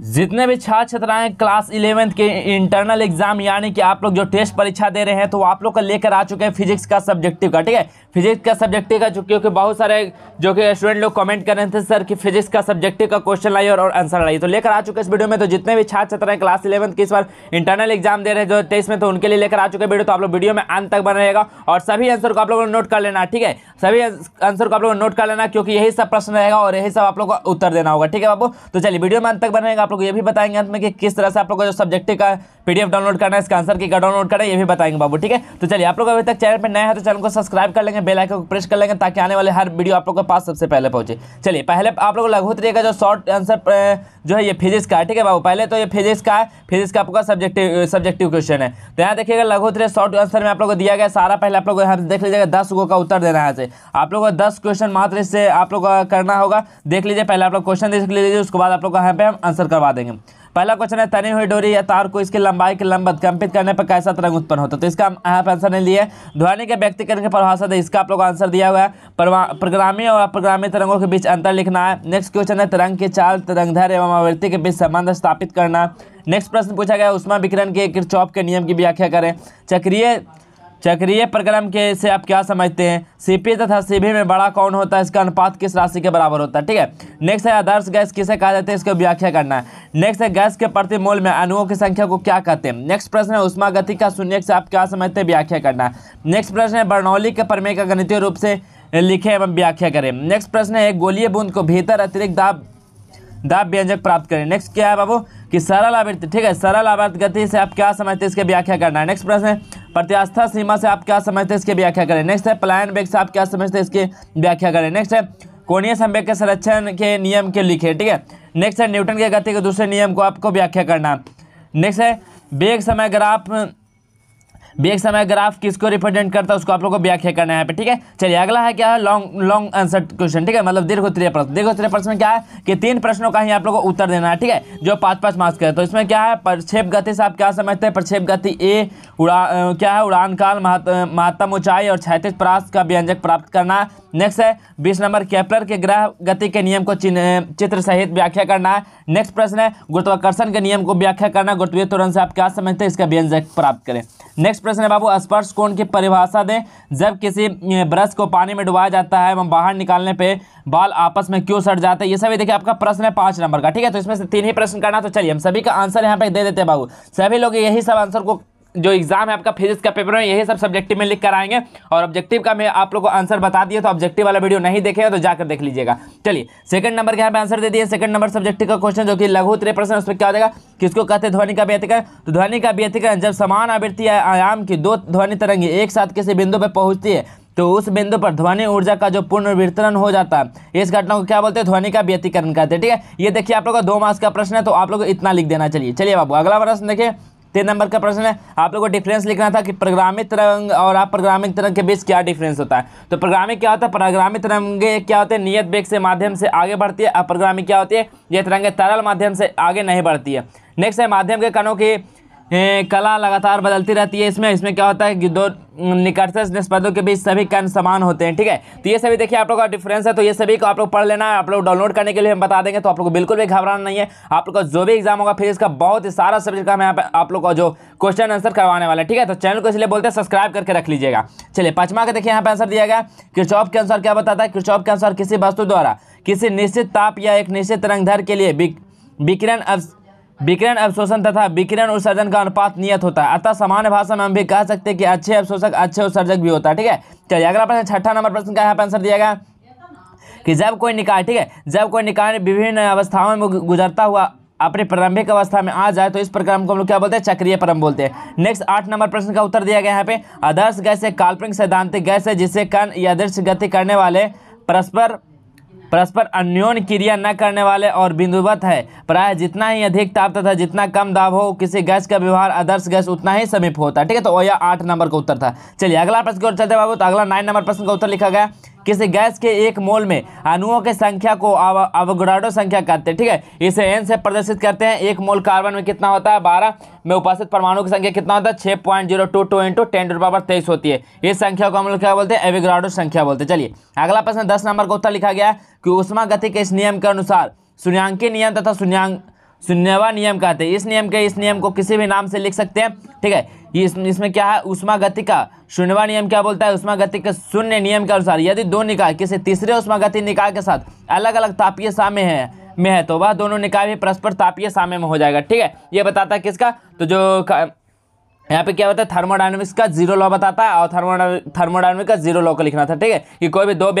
जितने भी छात्र छात्राएं क्लास इलेवेंथ के इंटरनल एग्जाम यानी कि आप लोग जो टेस्ट परीक्षा दे रहे हैं तो आप लोग का लेकर आ चुके हैं फिजिक्स का सब्जेक्टिव का ठीक है फिजिक्स का सब्जेक्टिव का क्योंकि बहुत सारे जो कि स्टूडेंट लोग कमेंट कर रहे थे सर कि फिजिक्स का सब्जेक्टिव का क्वेश्चन लाइए और, आंसर लाइए तो लेकर आ चुके इस वीडियो में तो जितने भी छात्र छात्राएं क्लास इलेवंथ के इस बार इंटरनल एग्जाम दे रहे हैं जो टेस्ट में तो उनके लिए लेकर आ चुके वीडियो तो आप लोग वीडियो में अंत तक बना रहेगा और सभी आंसर को आप लोगों ने नोट कर लेना ठीक है सभी आंसर को आप लोग नोट कर लेना क्योंकि यही सब प्रश्न रहेगा और यही सब आप लोग को उत्तर देना होगा ठीक है बाबू तो चलिए वीडियो में अंत तक बनेगा आप लोग ये भी बताएंगे अंत में कि किस तरह से आप को जो सब्जेक्ट का पीडीएफ डाउनलोड करना है इसका आंसर की का डाउनलोड करना है ये भी बताएंगे बाबू ठीक है तो चलिए आप लोग अभी तक चैनल पर नए हैं तो चैनल को सब्सक्राइब कर लेंगे बेलाइकन को प्रेस कर लेंगे ताकि आने वाले हर वीडियो आप लोग के पास सबसे पहले पहुंचे चलिए पहले आप लोग तरीके का जो शॉर्ट आंसर जो है ये फिजिक्स का है ठीक है बाबू पहले तो ये फिजिक्स का है फिजिक्स का आपका सब्जेक्टिव सब्जेक्टिव क्वेश्चन है तो यहाँ देखिएगा लघुतरे शॉर्ट आंसर में आप लोगों को दिया गया सारा पहले आप लोग यहाँ देख लीजिएगा दस गो का उत्तर देना है से आप लोगों को दस क्वेश्चन मात्र इससे आप लोग करना होगा देख लीजिए पहले आप लोग क्वेश्चन देख लीजिए उसके बाद आप लोग यहाँ पे हम आंसर करवा देंगे पहला क्वेश्चन है तनी हुई डोरी या तार को इसकी लंबाई के लंबत कंपित करने पर कैसा तरंग उत्पन्न होता है तो इसका यहाँ पर आंसर नहीं लिया ध्वनि के व्यक्तिकरण की परिभाषा है तो इसका आप लोग आंसर दिया हुआ है प्रोग्रामी और अप्रग्रामी तरंगों के बीच अंतर लिखना है नेक्स्ट क्वेश्चन है तरंग के चाल तरंगधर एवं आवृत्ति के बीच संबंध स्थापित करना नेक्स्ट प्रश्न पूछा गया उष्मा विकिरण के चौप के नियम की व्याख्या करें चक्रीय चक्रीय प्रक्रम के से आप क्या समझते हैं सीपी तथा सीबी में बड़ा कौन होता है इसका अनुपात किस राशि के बराबर होता है ठीक है नेक्स्ट है आदर्श गैस किसे कहा जाता है इसको व्याख्या करना है नेक्स्ट है गैस के प्रति मोल में अणुओं की संख्या को क्या कहते हैं नेक्स्ट प्रश्न है उष्मा गति का शून्य से आप क्या समझते हैं व्याख्या करना है नेक्स्ट प्रश्न है बर्नौली के प्रमेय का गणितीय रूप से लिखें एवं व्याख्या करें नेक्स्ट प्रश्न है गोलीय बूंद को भीतर अतिरिक्त दाब दाब व्यंजक प्राप्त करें नेक्स्ट क्या है बाबू कि सरल आवृत्ति ठीक है सरल आवृत्त गति से आप क्या समझते हैं इसके व्याख्या करना है नेक्स्ट प्रश्न है प्रत्यास्था सीमा से आप क्या समझते हैं इसकी व्याख्या करें नेक्स्ट है पलायन वेग से आप क्या समझते हैं इसकी व्याख्या करें नेक्स्ट है कोणीय संवेग के संरक्षण के नियम के लिखे ठीक है नेक्स्ट है न्यूटन के गति के दूसरे नियम को आपको व्याख्या करना नेक्स्ट है वेग समय ग्राफ बेग समय ग्राफ किसको रिप्रेजेंट करता है उसको आप लोग को व्याख्या करना है यहाँ पे ठीक है चलिए अगला है क्या है लॉन्ग लॉन्ग आंसर क्वेश्चन ठीक है मतलब दीर्घोत्तरीय प्रश्न दीर्घोत्तरीय प्रश्न में क्या है कि तीन प्रश्नों का ही आप लोग को उत्तर देना है ठीक है जो पांच पांच मार्क्स का तो इसमें क्या है प्रक्षेप गति से आप क्या समझते हैं प्रक्षेप गति ए उड़ा क्या है उड़ान काल महत्तम ऊंचाई और छैतीस प्रास का व्यंजक प्राप्त करना नेक्स्ट है बीस नंबर कैप्लर के ग्रह गति के नियम को चित्र सहित व्याख्या करना है नेक्स्ट प्रश्न है गुरुत्वाकर्षण के नियम को व्याख्या करना गुरुत्वीय तुरंत से आप क्या समझते हैं इसका व्यंजक प्राप्त करें नेक्स्ट नेक्स्ट प्रश्न है बाबू स्पर्श कोण की परिभाषा दें जब किसी ब्रश को पानी में डुबाया जाता है एवं बाहर निकालने पर बाल आपस में क्यों सड़ जाते हैं ये सभी देखिए आपका प्रश्न है पाँच नंबर का ठीक है तो इसमें से तीन ही प्रश्न करना तो चलिए हम सभी का आंसर यहाँ पे दे देते हैं बाबू सभी लोग यही सब आंसर को जो एग्ज़ाम है आपका फिजिक्स का पेपर है यही सब सब्जेक्टिव में लिख कर आएंगे और ऑब्जेक्टिव का मैं आप लोगों को आंसर बता दिया तो ऑब्जेक्टिव वाला वीडियो नहीं देखे तो जाकर देख लीजिएगा चलिए सेकंड नंबर के यहाँ पे आंसर दे दिए सेकंड नंबर सब्जेक्टिव का क्वेश्चन जो कि लघु त्रय प्रश्न उसमें क्या हो जाएगा किसको कहते हैं ध्वनि का व्यतिकरण तो ध्वनि का व्यतिकरण जब समान आवृत्ति आयाम की दो ध्वनि तरंगी एक साथ किसी बिंदु पर पहुंचती है तो उस बिंदु पर ध्वनि ऊर्जा का जो पुनर्वितरण हो जाता है इस घटना को क्या बोलते हैं ध्वनि का व्यतिकरण कहते हैं ठीक है ये देखिए आप लोगों का दो मास का प्रश्न है तो आप लोग इतना लिख देना चलिए चलिए बाबू अगला प्रश्न देखिए तीन नंबर का प्रश्न है आप लोगों को डिफरेंस लिखना था कि प्रोग्रामित तरंग और आप प्रोग्रामिंग तरंग के बीच क्या डिफरेंस होता है तो प्रोग्रामिंग क्या होता है प्रोग्रामित तरंगे क्या होते हैं नियत बेग से माध्यम से आगे बढ़ती है अप्रोग्रामिंग क्या होती है ये तरंगे तरल माध्यम से आगे नहीं बढ़ती है नेक्स्ट है माध्यम के कणों की कला लगातार बदलती रहती है इसमें इसमें क्या होता है कि दो निकटस निष्पदों के बीच सभी कर्ण समान होते हैं ठीक है तो ये सभी देखिए आप लोग का डिफरेंस है तो ये सभी को आप लोग पढ़ लेना है आप लोग डाउनलोड करने के लिए हम बता देंगे तो आप लोग को बिल्कुल भी घबराना नहीं है आप लोग का जो भी एग्जाम होगा फिर इसका बहुत ही सारा सब्जेक्ट का हम यहाँ पर आप लोग का जो क्वेश्चन आंसर करवाने वाला है ठीक है तो चैनल को इसलिए बोलते हैं सब्सक्राइब करके रख लीजिएगा चलिए पचमा का देखिए यहाँ पर आंसर दिया गया क्रिचॉप के आंसर क्या बताता है क्रिचॉप के आंसर किसी वस्तु द्वारा किसी निश्चित ताप या एक निश्चित रंगधर के लिए विकिरण विकिरण अवशोषण तथा विकिरण उत्सर्जन का अनुपात नियत होता है अतः सामान्य भाषा में हम भी कह सकते हैं कि अच्छे अवशोषक अच्छे उत्सर्जक भी होता है ठीक है चलिए अगला प्रश्न छठा नंबर प्रश्न का यहाँ पर आंसर दिया गया कि जब कोई निकाय ठीक है जब कोई निकाय विभिन्न अवस्थाओं में गुजरता हुआ अपने प्रारंभिक अवस्था में आ जाए तो इस प्रक्रम को हम लोग क्या बोलते हैं चक्रीय परम बोलते हैं नेक्स्ट आठ नंबर प्रश्न का उत्तर दिया गया यहाँ पे आदर्श गैस एक काल्पनिक सैद्धांतिक गैस है जिसे कण यादृश गति करने वाले परस्पर परस्पर अन्योन क्रिया न करने वाले और बिंदुवत है प्राय जितना ही अधिक ताप तथा जितना कम दाब हो किसी गैस का व्यवहार आदर्श गैस उतना ही समीप होता है ठीक है तो यह आठ नंबर का उत्तर था चलिए अगला प्रश्न की ओर चलते बाबू तो अगला नाइन नंबर प्रश्न का उत्तर लिखा गया किसी गैस के एक मोल में अणुओं की संख्या को अवग्राडो संख्या कहते हैं ठीक है इसे एन से प्रदर्शित करते हैं एक मोल कार्बन में कितना होता है बारह में उपस्थित परमाणु की संख्या कितना होता है छः point zero two two into ten to power तेईस होती है इस संख्या को हम लोग क्या बोलते हैं एविग्राडो संख्या बोलते हैं चलिए अगला प्रश्न दस नंबर का उत्तर लिखा गया है कि उष्मा गति के इस नियम के अनुसार शून्यांकी नियम तथा शून्यांक शून्यवा नियम कहते हैं इस नियम के इस नियम को किसी भी नाम से लिख सकते हैं ठीक है ये इस, इसमें क्या है उष्मा गति का शून्यवा नियम क्या बोलता है उष्मा गति के शून्य नियम के अनुसार यदि दो निकाय किसी तीसरे उष्मा गति निकाय के साथ अलग अलग तापीय साम्य है में है तो वह दोनों निकाय भी परस्पर तापीय साम्य में हो जाएगा ठीक है ये बताता है किसका तो जो यहाँ पे क्या होता है थर्मोडाइनमिक्स का जीरो लॉ बताता है और थर्मोडाइनमिक थर्मोडाइनमिक का जीरो लॉ को लिखना था ठीक है कि कोई भी दो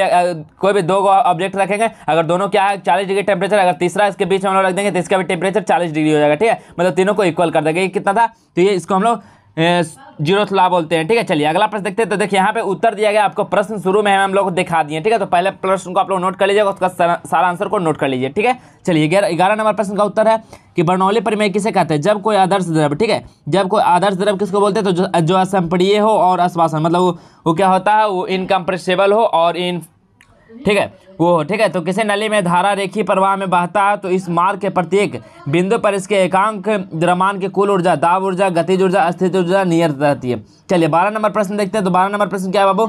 कोई भी दो ऑब्जेक्ट रखेंगे अगर दोनों क्या है चालीस डिग्री टेम्परेचर अगर तीसरा इसके बीच में हम लोग रख देंगे तो इसका भी टेम्परेचर चालीस डिग्री हो जाएगा ठीक है मतलब तीनों को इक्वल कर देगा ये कितना था तो ये इसको हम लोग जीरोथ ला बोलते हैं ठीक है चलिए अगला प्रश्न देखते हैं तो देखिए यहाँ पे उत्तर दिया गया आपको प्रश्न शुरू में हम लोग को दिखा दिए ठीक है तो पहले प्रश्न को आप लोग नोट कर लीजिएगा उसका सारा आंसर को नोट कर लीजिए ठीक है चलिए ग्यारह नंबर प्रश्न का उत्तर है कि बर्नौली परिमेय किसे कहते हैं जब कोई आदर्श द्रव ठीक है जब कोई आदर्श द्रव किसको बोलते हैं तो जो, असंप्रिय हो और आश्वासन मतलब वो, वो क्या होता है वो इनकम्प्रेसेबल हो और इन ठीक है वो ठीक है तो किसी नली में धारा रेखी प्रवाह में बहता है तो इस मार्ग के प्रत्येक बिंदु पर इसके एकांक द्रमान की कुल ऊर्जा दाब ऊर्जा गतिज ऊर्जा अस्थित ऊर्जा नियत रहती है चलिए बारह नंबर प्रश्न देखते हैं तो बारह नंबर प्रश्न क्या है बाबू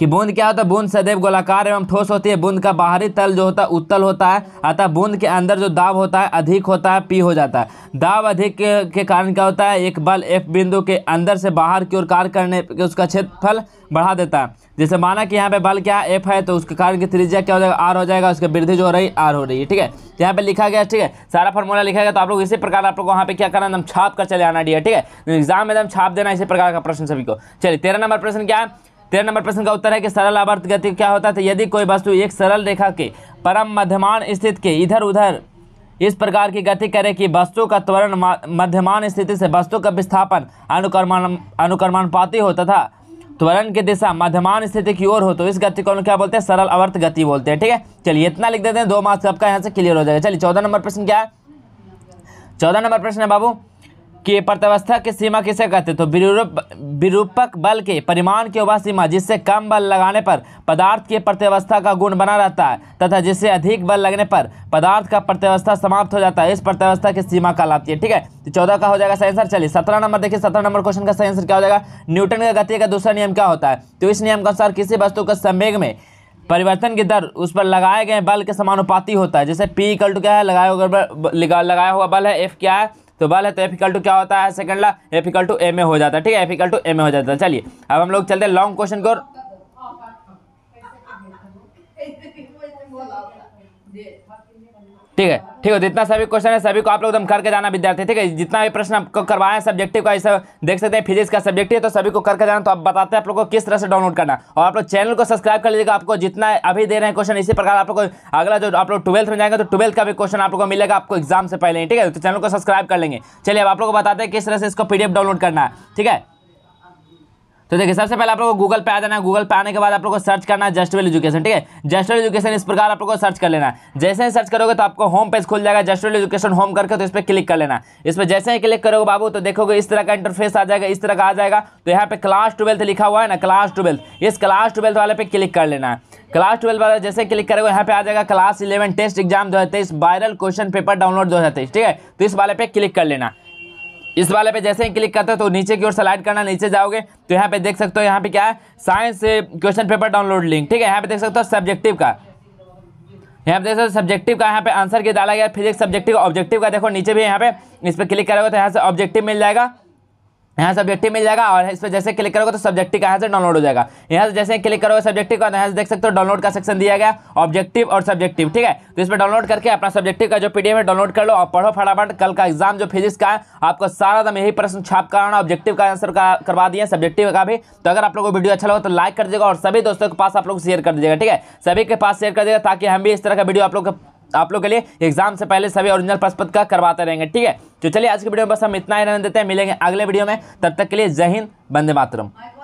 कि बूंद क्या होता है बूंद सदैव गोलाकार एवं ठोस होती है बूंद का बाहरी तल जो होता है उत्तल होता है अतः बूंद के अंदर जो दाब होता है अधिक होता है पी हो जाता है दाब अधिक के, के कारण क्या होता है एक बल एफ बिंदु के अंदर से बाहर की ओर कार्य करने के उसका क्षेत्रफल बढ़ा देता है जैसे माना कि यहाँ पे बल क्या है एफ है तो उसके कारण की त्रिज्या क्या हो जाएगा आर हो जाएगा उसके वृद्धि जो हो रही आर हो रही है ठीक है तो यहाँ पे लिखा गया ठीक है सारा फॉर्मूला लिखा गया तो आप लोग इसी प्रकार आप लोग वहाँ पे क्या करना एकदम छाप कर चले आना डी ठीक है एग्जाम तो में एकदम छाप देना इसी प्रकार का प्रश्न सभी को चलिए तेरह नंबर प्रश्न क्या है तेरह नंबर प्रश्न का उत्तर है कि सरल आवर्त गति क्या होता है तो यदि कोई वस्तु एक सरल रेखा के परम मध्यमान स्थित के इधर उधर इस प्रकार की गति करे कि वस्तु का त्वरण मध्यमान स्थिति से वस्तु का विस्थापन अनुक्रमण अनुक्रमानुपाती हो तथा त्वरण की दिशा मध्यमान स्थिति की ओर हो तो इस गति को क्या बोलते हैं सरल अवर्त गति बोलते हैं ठीक है चलिए इतना लिख देते हैं दो मार्क्स सबका यहाँ से क्लियर हो जाएगा चलिए चौदह नंबर प्रश्न क्या है चौदह नंबर प्रश्न है बाबू की प्रत्यवस्था की सीमा किसे कहते हैं तो विरूप विरूपक बल के परिमाण की वह सीमा जिससे कम बल लगाने पर पदार्थ की प्रत्यवस्था का गुण बना रहता है तथा जिससे अधिक बल लगने पर पदार्थ का प्रत्यवस्था समाप्त हो जाता है इस प्रत्यवस्था की सीमा कहलाती है ठीक है तो चौदह का हो जाएगा सही आंसर चलिए सत्रह नंबर देखिए सत्रह नंबर क्वेश्चन का सही आंसर क्या हो जाएगा न्यूटन का गति का दूसरा नियम क्या होता है तो इस नियम के अनुसार किसी वस्तु का संवेग में परिवर्तन की दर उस पर लगाए गए बल के समानुपाती होता है जैसे पी इक्वल टू क्या है लगाया हुआ लगाया हुआ बल है एफ क्या है तो बल है तो एफिकल टू क्या होता है सेकंड ला एफिकल टू एम हो जाता है ठीक है एफिकल टू एम हो जाता है चलिए अब हम लोग चलते हैं लॉन्ग क्वेश्चन को ठीक है ठीक है जितना तो सभी क्वेश्चन है सभी को आप लोग एकदम करके जाना विद्यार्थी ठीक है जितना भी प्रश्न आपको करवाएं सब्जेक्टिव का ऐसा देख सकते हैं फिजिक्स का सब्जेक्टिव है तो सभी को करके जाना तो आप बताते हैं आप लोग को किस तरह से डाउनलोड करना और आप लोग चैनल को सब्सक्राइब कर लीजिएगा आपको जितना अभी दे रहे हैं क्वेश्चन इसी प्रकार आप लोग को अगला जो आप लोग ट्वेल्थ में जाएंगे तो ट्वेल्थ का भी क्वेश्चन आप लोग को मिलेगा आपको एग्जाम से पहले ठीक है तो चैनल को सब्सक्राइब कर लेंगे चलिए अब आप लोग को बताते हैं किस तरह से इसको पीडीएफ डाउनलोड करना है ठीक है तो देखिए सबसे पहले आप लोग को गूगल पे आ जाना है गूगल पे आने के बाद आप लोग को सर्च करना है जस्टवेल एजुकेशन ठीक है जस्टवेल एजुकेशन इस प्रकार आप लोग को सर्च कर लेना है जैसे ही सर्च करोगे तो आपको होम पेज खुल जाएगा जस्टवेल एजुकेशन होम करके तो इस पर क्लिक कर लेना इस पर जैसे ही क्लिक करोगे बाबू तो देखोगे इस तरह का इंटरफेस आ जाएगा इस तरह का आ जाएगा तो यहाँ पे क्लास ट्वेल्थ लिखा हुआ है ना क्लास ट्वेल्थ इस क्लास ट्वेल्थ वाले पे क्लिक कर लेना है क्लास ट्वेल्थ वाले जैसे क्लिक करोगे यहाँ पे आ जाएगा क्लास इलेवन टेस्ट एग्जाम दो वायरल क्वेश्चन पेपर डाउनलोड दो ठीक है तो इस वाले पे क्लिक कर लेना इस वाले पे जैसे ही क्लिक करते हो तो नीचे की ओर स्लाइड करना नीचे जाओगे तो यहाँ पे देख सकते हो यहाँ पे क्या है science question paper download link ठीक है यहाँ पे देख सकते हो सब्जेक्टिव का यहाँ पे देख सकते हो सब्जेक्टिव का यहाँ पे आंसर के डाला गया फिजिक्स सब्जेक्टिव ऑब्जेक्टिव का देखो नीचे भी यहाँ पे इस पर क्लिक करोगे तो यहाँ से ऑब्जेक्टिव मिल जाएगा यहाँ सब्जेक्टिव मिल जाएगा और इस पर जैसे क्लिक करोगे तो सब्जेक्टिव का यहाँ से डाउनलोड हो जाएगा यहाँ से जैसे क्लिक करोगे सब्जेक्टिव का तो यहाँ से देख सकते हो डाउनलोड का सेक्शन दिया गया ऑब्जेक्टिव और सब्जेक्टिव ठीक है तो इस पर डाउनलोड करके अपना सब्जेक्टिव का जो पीडीएफ है डाउनलोड कर लो और पढ़ो फटाफट कल का एग्जाम जो फिजिक्स का है आपको सारा दम यही प्रश्न छाप कराना ऑब्जेक्टिव का आंसर का करवा दिया सब्जेक्टिव का भी तो अगर आप लोग को वीडियो अच्छा लगा तो लाइक कर दीजिएगा और सभी दोस्तों के पास आप लोग शेयर कर दीजिएगा ठीक है सभी के पास शेयर कर दीजिएगा ताकि हम भी इस तरह का वीडियो आप लोग आप लोग के लिए एग्जाम से पहले सभी ओरिजिनल प्रश्नपत्र का करवाते रहेंगे ठीक है तो चलिए आज के वीडियो में बस हम इतना ही रहने देते हैं मिलेंगे अगले वीडियो में तब तक के लिए जय हिंद बंदे मातरम